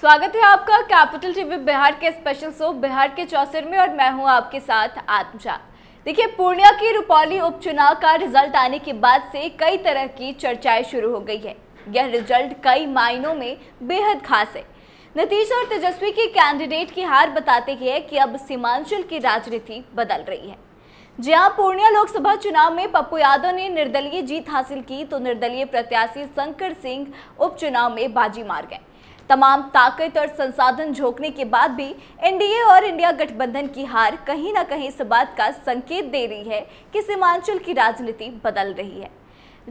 स्वागत है आपका कैपिटल टीवी बिहार के स्पेशल शो बिहार के चौसर में और मैं हूं आपके साथ आत्मजा देखिए पूर्णिया की रुपौली उपचुनाव का रिजल्ट आने के बाद से कई तरह की चर्चाएं शुरू हो गई है यह रिजल्ट कई मायनों में बेहद खास है नीतीश और तेजस्वी के कैंडिडेट की हार बताते हैं कि अब सीमांचल की राजनीति बदल रही है जी हाँ पूर्णिया लोकसभा चुनाव में पप्पू यादव ने निर्दलीय जीत हासिल की तो निर्दलीय प्रत्याशी शंकर सिंह उपचुनाव में बाजी मार गए तमाम ताकत और संसाधन झोंकने के बाद भी एनडीए और इंडिया गठबंधन की हार कहीं ना कहीं इस बात का संकेत दे रही है कि सीमांचल की राजनीति बदल रही है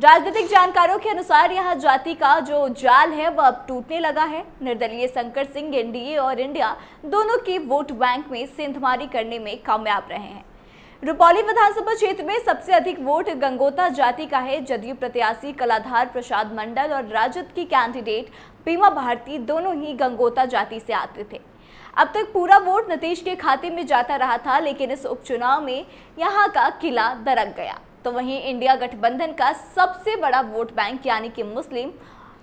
राजनीतिक जानकारों के अनुसार यहाँ जाति का जो जाल है वह अब टूटने लगा है निर्दलीय शंकर सिंह एनडीए और इंडिया दोनों की वोट बैंक में सिंधमारी करने में कामयाब रहे हैं रुपौली विधानसभा क्षेत्र में सबसे अधिक वोट गंगोता जाति का है जदयू प्रत्याशी कलाधार प्रसाद मंडल और राजद की कैंडिडेट बीमा भारती दोनों ही गंगोता जाति से आते थे अब तक पूरा वोट नीतीश के खाते में जाता रहा था लेकिन इस उपचुनाव में यहाँ का किला दरक गया तो वहीं इंडिया गठबंधन का सबसे बड़ा वोट बैंक यानी कि मुस्लिम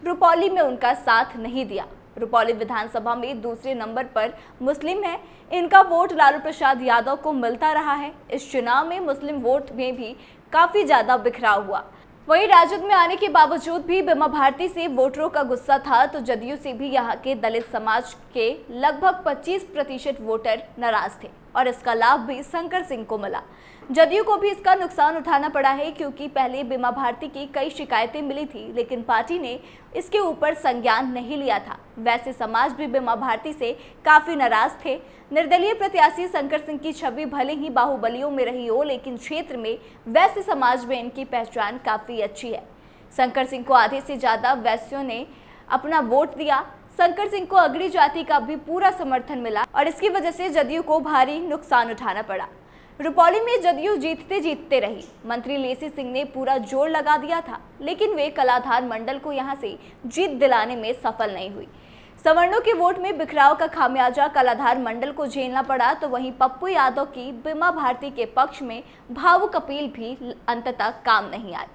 रुपौली में उनका साथ नहीं दिया रुपौली विधानसभा में दूसरे नंबर पर मुस्लिम है इनका वोट लालू प्रसाद यादव को मिलता रहा है इस चुनाव में मुस्लिम वोट में भी काफी ज्यादा बिखराव हुआ वहीं राजद में आने के बावजूद भी बीमा भारती से वोटरों का गुस्सा था तो जदयू से भी यहाँ के दलित समाज के लगभग 25 प्रतिशत वोटर नाराज थे और इसका लाभ भी शंकर सिंह को मिला जदयू को भी इसका नुकसान उठाना पड़ा है क्योंकि पहले बीमा भारती की कई शिकायतें मिली थी लेकिन पार्टी ने इसके ऊपर संज्ञान नहीं लिया था वैसे समाज भी बीमा भारती से काफी नाराज थे निर्दलीय प्रत्याशी शंकर सिंह की छवि भले ही बाहुबलियों में रही हो लेकिन क्षेत्र में वैसे समाज में इनकी पहचान काफी अच्छी है शंकर सिंह को आधे से ज़्यादा वैश्यों ने अपना वोट दिया शंकर सिंह को अगड़ी जाति का भी पूरा समर्थन मिला और इसकी वजह से जदयू को भारी नुकसान उठाना पड़ा रुपौली में जदयू जीतते जीतते रही मंत्री लेसी सिंह ने पूरा जोर लगा दिया था लेकिन वे कलाधार मंडल को यहां से जीत दिलाने में सफल नहीं हुई सवर्णों के वोट में बिखराव का खामियाजा कलाधार मंडल को झेलना पड़ा तो वहीं पप्पू यादव की बीमा भारती के पक्ष में भावुक अपील भी अंततः काम नहीं आई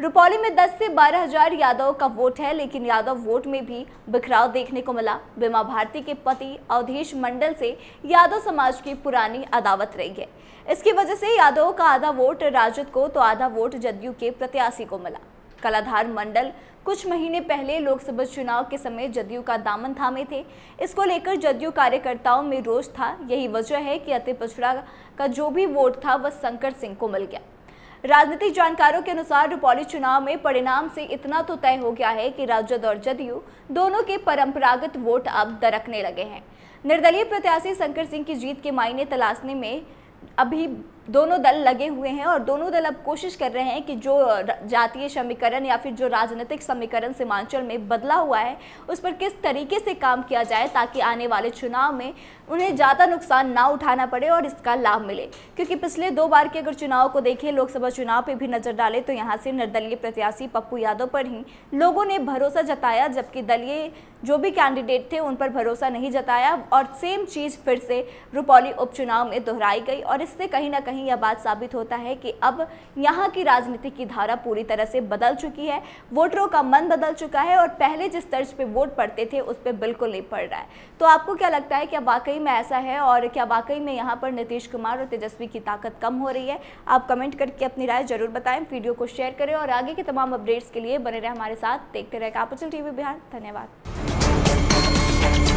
रुपौली में 10 से 12 हजार यादव का वोट है लेकिन यादव वोट में भी बिखराव देखने को मिला बीमा भारती के पति अवधेश मंडल से यादव समाज की पुरानी अदावत रही है इसकी वजह से यादव का आधा वोट राजद को तो आधा वोट जदयू के प्रत्याशी को मिला कलाधार मंडल कुछ महीने पहले लोकसभा चुनाव के समय जदयू का दामन थामे थे इसको लेकर जदयू कार्यकर्ताओं में रोष था यही वजह है कि अति पिछड़ा का जो भी वोट था वह शंकर सिंह को मिल गया राजनीतिक जानकारों के अनुसार रुपौली चुनाव में परिणाम से इतना तो तय हो गया है कि राजद और जदयू दोनों के परंपरागत वोट अब दरकने लगे हैं निर्दलीय प्रत्याशी शंकर सिंह की जीत के मायने तलाशने में अभी दोनों दल लगे हुए हैं और दोनों दल अब कोशिश कर रहे हैं कि जो जातीय समीकरण या फिर जो राजनीतिक समीकरण सीमांचल में बदला हुआ है उस पर किस तरीके से काम किया जाए ताकि आने वाले चुनाव में उन्हें ज़्यादा नुकसान ना उठाना पड़े और इसका लाभ मिले क्योंकि पिछले दो बार के अगर चुनाव को देखें लोकसभा चुनाव पर भी नज़र डालें तो यहाँ से निर्दलीय प्रत्याशी पप्पू यादव पर ही लोगों ने भरोसा जताया जबकि दलीय जो भी कैंडिडेट थे उन पर भरोसा नहीं जताया और सेम चीज़ फिर से रुपौली उपचुनाव में दोहराई गई और इससे कहीं ना कहीं कहीं यह बात साबित होता है कि अब यहाँ की राजनीति की धारा पूरी तरह से बदल चुकी है वोटरों का मन बदल चुका है और पहले जिस तर्ज पे वोट पड़ते थे उस पर बिल्कुल नहीं पड़ रहा है तो आपको क्या लगता है क्या वाकई में ऐसा है और क्या वाकई में यहाँ पर नीतीश कुमार और तेजस्वी की ताकत कम हो रही है आप कमेंट करके अपनी राय जरूर बताएं वीडियो को शेयर करें और आगे के तमाम अपडेट्स के लिए बने रहे हमारे साथ देखते रहे कैपिटल टीवी बिहार धन्यवाद